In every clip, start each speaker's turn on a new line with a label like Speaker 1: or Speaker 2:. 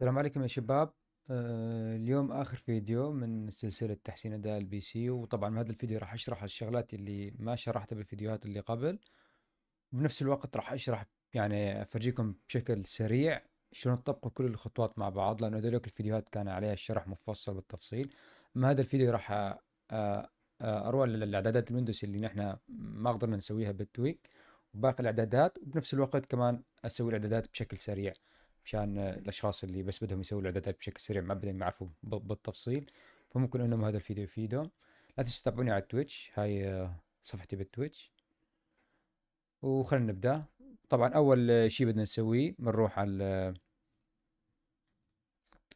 Speaker 1: السلام عليكم يا شباب آه اليوم اخر فيديو من سلسله تحسين اداء البي سي وطبعا بهذا الفيديو راح اشرح الشغلات اللي ما شرحتها بالفيديوهات اللي قبل وبنفس الوقت راح اشرح يعني افرجيكم بشكل سريع شلون تطبقوا كل الخطوات مع بعض لانه هذولك الفيديوهات كان عليها الشرح مفصل بالتفصيل اما هذا الفيديو راح آه، آه، اروى للاعدادات الويندوز اللي نحن ما قدرنا نسويها بالتويك وباقي الاعدادات وبنفس الوقت كمان اسوي الاعدادات بشكل سريع مشان الاشخاص اللي بس بدهم يسووا الاعدادات بشكل سريع ما بدهم يعرفوا بالتفصيل فممكن انهم هذا الفيديو يفيدهم لا تنسوا تتابعوني على التويتش هاي آه، صفحتي بالتويتش وخلينا نبدا طبعا اول شيء بدنا نسويه بنروح على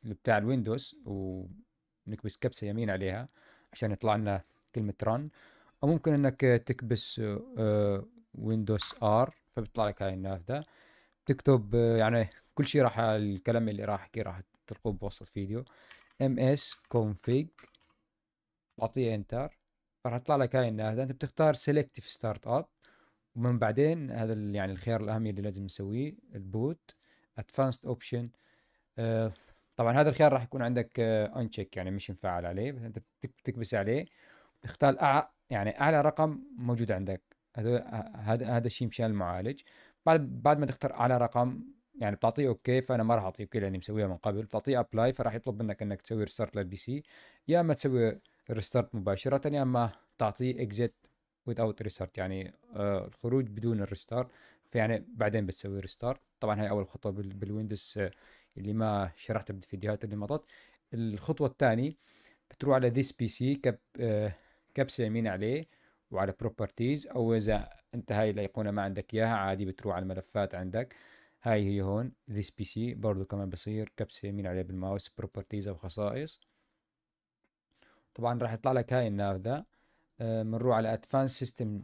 Speaker 1: بتاع الويندوز ونكبس كبسه يمين عليها عشان يطلع لنا كلمه ران او ممكن انك تكبس آه، ويندوز ار فبيطلع لك هاي النافذه تكتب آه، يعني كل شيء راح الكلام اللي راح احكيه راح تلقوه بوصف الفيديو ام اس كونفيج بعطيه انتر راح يطلع لك هاي النافذه انت بتختار سيلكتيف ستارت اب ومن بعدين هذا يعني الخيار الاهم اللي لازم نسويه البوت ادفانسد اوبشن آه، طبعا هذا الخيار راح يكون عندك انشيك آه، يعني مش مفعل عليه بس انت بتكبس عليه بتختار يعني اعلى رقم موجود عندك هذا آه، هذا الشيء مشان المعالج بعد بعد ما تختار اعلى رقم يعني بتعطيه اوكي فانا ما راح اعطيه اوكي لاني مسويها من قبل بتعطيه ابلاي فراح يطلب منك انك تسوي ريستارت للبي سي يا اما تسوي ريستارت مباشره يا اما تعطيه اكزيت without ريستارت يعني آه الخروج بدون الريستارت فيعني بعدين بتسوي ريستارت طبعا هاي اول خطوه بالويندوز آه، اللي ما شرحتها بالفيديوهات اللي مضت الخطوه الثانيه بتروح على ذيس بي سي كب آه، كبسه يمين عليه وعلى بروبرتيز او اذا انت هاي الايقونه ما عندك اياها عادي بتروح على الملفات عندك هاي هي هون ذيس بي سي برضو كمان بصير كبسة يمين عليه بالماوس بروبرتيز او خصائص طبعا راح يطلع لك هاي النافذة بنروح آه، على ادفانس آه، سيستم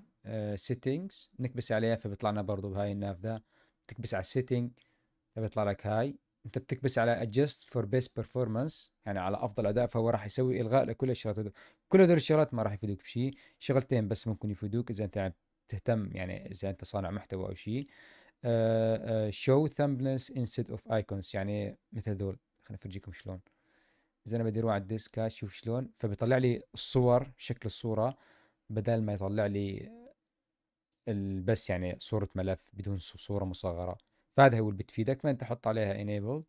Speaker 1: settings نكبس عليها فبيطلع لنا برضو بهاي النافذة بتكبس على setting فبيطلع لك هاي انت بتكبس على adjust for best performance يعني على افضل اداء فهو راح يسوي الغاء لكل الشغلات هدول كل هدول الشغلات ما راح يفيدوك بشيء شغلتين بس ممكن يفيدوك اذا انت يعني تهتم يعني اذا انت صانع محتوى او شيء شو ثامبلز انستد اوف ايكونز يعني مثل ذول خليني افرجيكم شلون اذا انا بدي اروح على الديسك شوف شلون فبيطلع لي الصور شكل الصوره بدل ما يطلع لي بس يعني صوره ملف بدون صوره مصغره فهذا هو اللي بتفيدك فانت حط عليها انيبل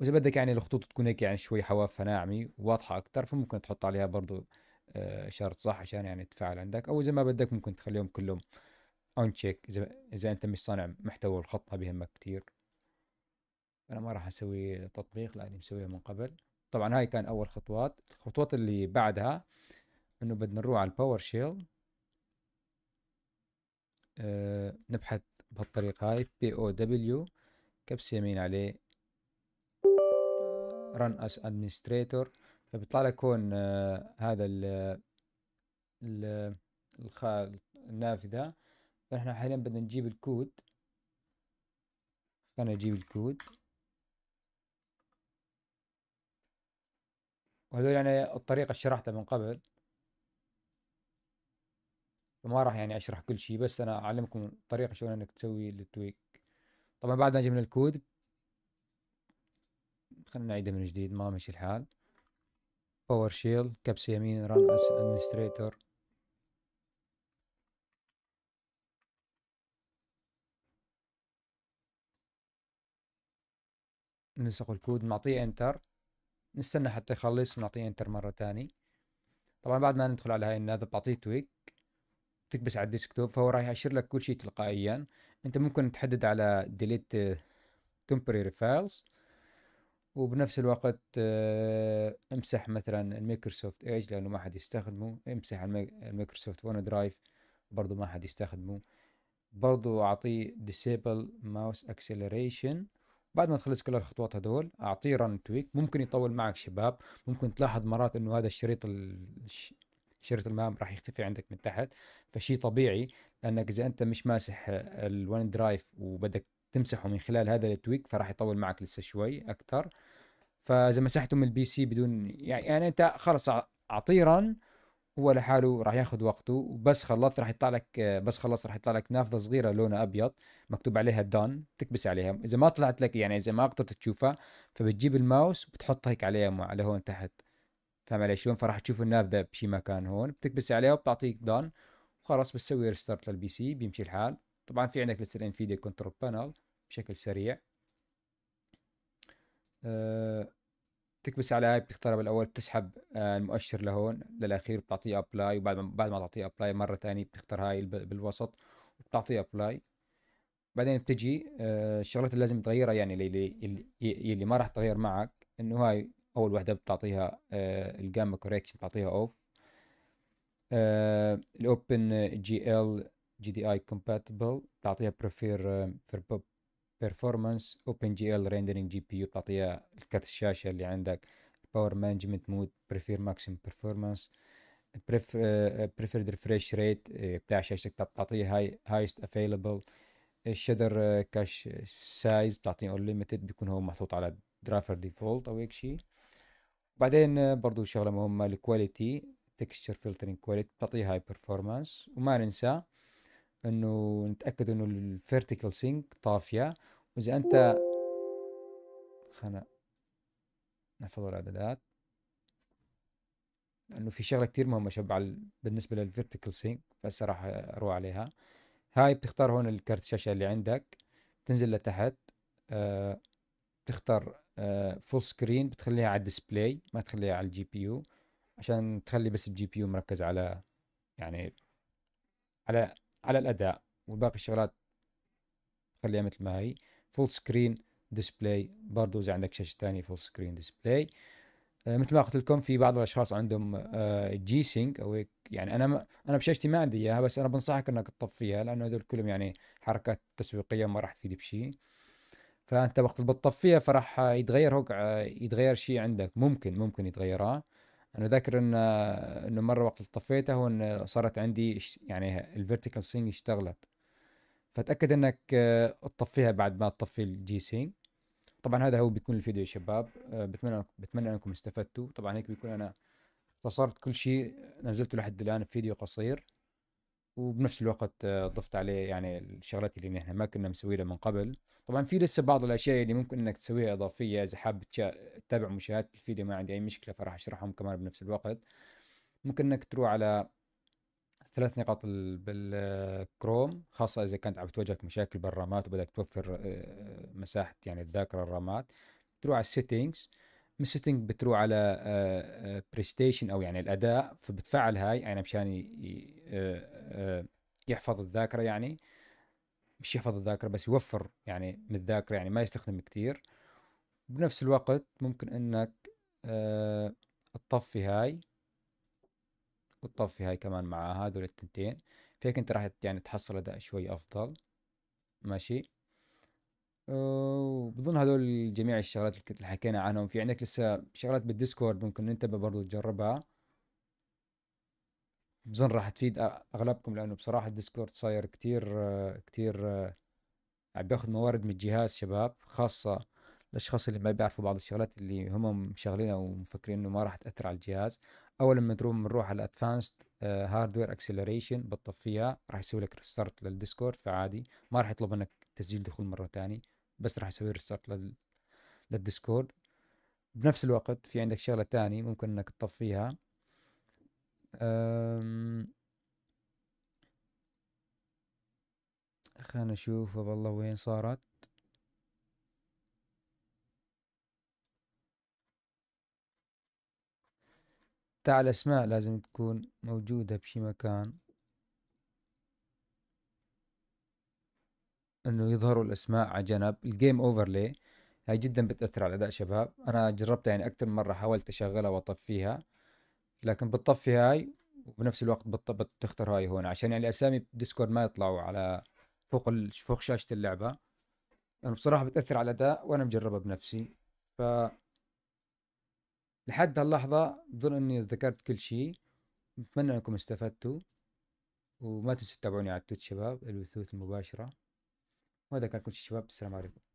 Speaker 1: واذا بدك يعني الخطوط تكون هيك يعني شوي حوافها ناعمه واضحه اكثر فممكن تحط عليها برضو اشاره صح عشان يعني تفعل عندك او اذا ما بدك ممكن تخليهم كلهم اون تشيك اذا اذا انت مش صانع محتوى الخط ما بيهمك كثير انا ما راح اسوي تطبيق لاني مسويها من قبل طبعا هاي كان اول خطوات الخطوات اللي بعدها انه بدنا نروح على الباور شيل أه نبحث بهالطريقة هاي بي او دبليو كبس يمين عليه رن اس ادمنستريتور فبيطلع لك هون آه هذا ال النافذة فنحن حاليا بدنا نجيب الكود خلينا نجيب الكود وهذول يعني الطريقة اللي شرحتها من قبل فما راح يعني اشرح كل شيء بس انا اعلمكم الطريقة شلون انك تسوي التويك طبعا بعد ما جبنا الكود خلينا نعيده من جديد ما مشي الحال باور شيل كبسة يمين ران اس ادمنستريتور نلصق الكود نعطيه انتر نستنى حتى يخلص ونعطيه انتر مرة تاني طبعا بعد ما ندخل على هاي النافذة بعطيه تويك تكبس على الديسكتوب فهو راح يأشر لك كل شيء تلقائيا انت ممكن تحدد على ديليت آه، temporary files وبنفس الوقت آه، امسح مثلا الميكروسوفت ايج لانه ما حد يستخدمه امسح الميكروسوفت ون درايف برضه ما حد يستخدمه برضو اعطيه disable mouse acceleration بعد ما تخلص كل الخطوات هدول اعطيه رن تويك ممكن يطول معك شباب ممكن تلاحظ مرات انه هذا الشريط شريط المام راح يختفي عندك من تحت فشي طبيعي لانك اذا انت مش ماسح الون درايف وبدك تمسحه من خلال هذا التويك فراح يطول معك لسه شوي اكثر فاذا مسحته من البي سي بدون يعني, يعني انت خلص اعطيه رن هو لحاله راح ياخذ وقته وبس خلصت راح يطلع لك بس خلص راح يطلع لك نافذه صغيره لونها ابيض مكتوب عليها دون تكبس عليها اذا ما طلعت لك يعني اذا ما قدرت تشوفها فبتجيب الماوس وبتحط هيك عليها مع هون تحت فاهم علي شلون فراح تشوف النافذه بشي مكان هون بتكبس عليها وبتعطيك دون وخلص بتسوي ريستارت للبي سي بيمشي الحال طبعا في عندك لسه الانفيديا كنترول بانل بشكل سريع أه تكبس على هاي بتختارها بالاول بتسحب آه، المؤشر لهون للاخير بتعطيه ابلاي وبعد ما بعد ما تعطيه ابلاي مره ثانيه بتختار هاي بالوسط وبتعطيه ابلاي بعدين بتجي آه، الشغلات اللي لازم تغيرها يعني اللي اللي, اللي ما راح تغير معك انه هاي اول وحده بتعطيها آه، الجاما كوريكشن بتعطيها اوف الاوبن جي ال جي دي اي كومباتبل بتعطيها بريفير بيرفورمانس اوبن جي ال ريندرينج جي بي يو بتعطيها كرت الشاشه اللي عندك باور مانجمنت مود بريفير ماكسيم بيرفورمانس بريفيرد ريفريش ريت بتاع شاشتك آه، آه، بتعطيه هاي هايست افيلبل الشدر كاش سايز بتعطيه انليمتد بيكون هو محطوط على درافر ديفولت او هيك شيء بعدين آه، برضو شغله مهمه الكواليتي تكستشر فلترنج كواليتي بتعطيه هاي بيرفورمانس وما ننسى انه نتاكد انه الفيرتيكال سينك طافيه واذا انت خلنا نحفظ الاعدادات لانه في شغله كثير مهمه على بالنسبه للفيرتيكال سينك بس راح اروح عليها هاي بتختار هون الكرت الشاشه اللي عندك بتنزل لتحت آه بتختار آه فول سكرين بتخليها على الديسبلاي ما تخليها على الجي بي يو عشان تخلي بس الجي بي يو مركز على يعني على على الاداء وباقي الشغلات خليها مثل ما هي فول سكرين ديسبلاي برضو اذا عندك شاشه ثانيه فول سكرين ديسبلاي مثل ما قلت لكم في بعض الاشخاص عندهم جي آه، سينك او هيك يعني انا انا بشاشتي ما عندي اياها بس انا بنصحك انك تطفيها لانه هذول كلهم يعني حركات تسويقيه ما راح تفيد بشيء فانت وقت بتطفيها فراح يتغير هوك آه، يتغير شيء عندك ممكن ممكن يتغيرها انا ذاكر ان انه مره وقت طفيته وان صارت عندي يعني الفيرتيكال سينج اشتغلت فتاكد انك تطفيها بعد ما تطفي الجي سينج طبعا هذا هو بيكون الفيديو يا شباب بتمنى بتمنى انكم استفدتوا طبعا هيك بيكون انا اختصرت كل شيء نزلته لحد الان في فيديو قصير وبنفس الوقت آه، ضفت عليه يعني الشغلات اللي نحن ما كنا مسويها من قبل طبعا في لسه بعض الاشياء اللي ممكن انك تسويها اضافيه اذا حاب تتابع مشاهده الفيديو ما عندي اي مشكله فراح اشرحهم كمان بنفس الوقت ممكن انك تروح على ثلاث نقاط بالكروم خاصة إذا كانت عم تواجهك مشاكل بالرامات وبدك توفر آه، مساحة يعني الذاكرة الرامات تروح على السيتنجز من السيتنج بتروح على بريستيشن آه، آه، او يعني الاداء فبتفعل هاي يعني مشان آه، يحفظ الذاكره يعني مش يحفظ الذاكره بس يوفر يعني من الذاكره يعني ما يستخدم كثير بنفس الوقت ممكن انك تطفي هاي وتطفي هاي كمان معها هذول التنتين فيك انت راح يعني تحصل اداء شوي افضل ماشي وبظن هذول جميع الشغلات اللي حكينا عنهم في عندك لسه شغلات بالديسكورد ممكن ننتبه برضو تجربها بظن راح تفيد اغلبكم لانه بصراحه الديسكورد صاير كتير كتير عم بياخذ موارد من الجهاز شباب خاصه الاشخاص اللي ما بيعرفوا بعض الشغلات اللي هم مشغلينها ومفكرين انه ما راح تاثر على الجهاز اول لما تروح بنروح على ادفانسد هاردوير اكسلريشن بتطفيها راح يسوي لك ريستارت للديسكورد فعادي ما راح يطلب منك تسجيل دخول مره ثانيه بس راح اسوي ريستارت لل... للديسكورد بنفس الوقت في عندك شغله تانية ممكن انك تطفيها أم... خلنا نشوف والله وين صارت تاع الاسماء لازم تكون موجوده بشي مكان انه يظهروا الاسماء على جنب الجيم اوفرلي هاي جدا بتاثر على اداء شباب انا جربتها يعني اكثر من مره حاولت اشغلها واطفيها لكن بتطفي هاي وبنفس الوقت بتختار هاي هون عشان يعني الاسامي بالديسكورد ما يطلعوا على فوق ال... فوق شاشه اللعبه يعني بصراحه بتاثر على الاداء وانا مجربها بنفسي ف لحد هاللحظه بظن اني ذكرت كل شيء بتمنى انكم استفدتوا وما تنسوا تتابعوني على التويت شباب البثوث المباشره وهذا كان كل شيء شباب السلام عليكم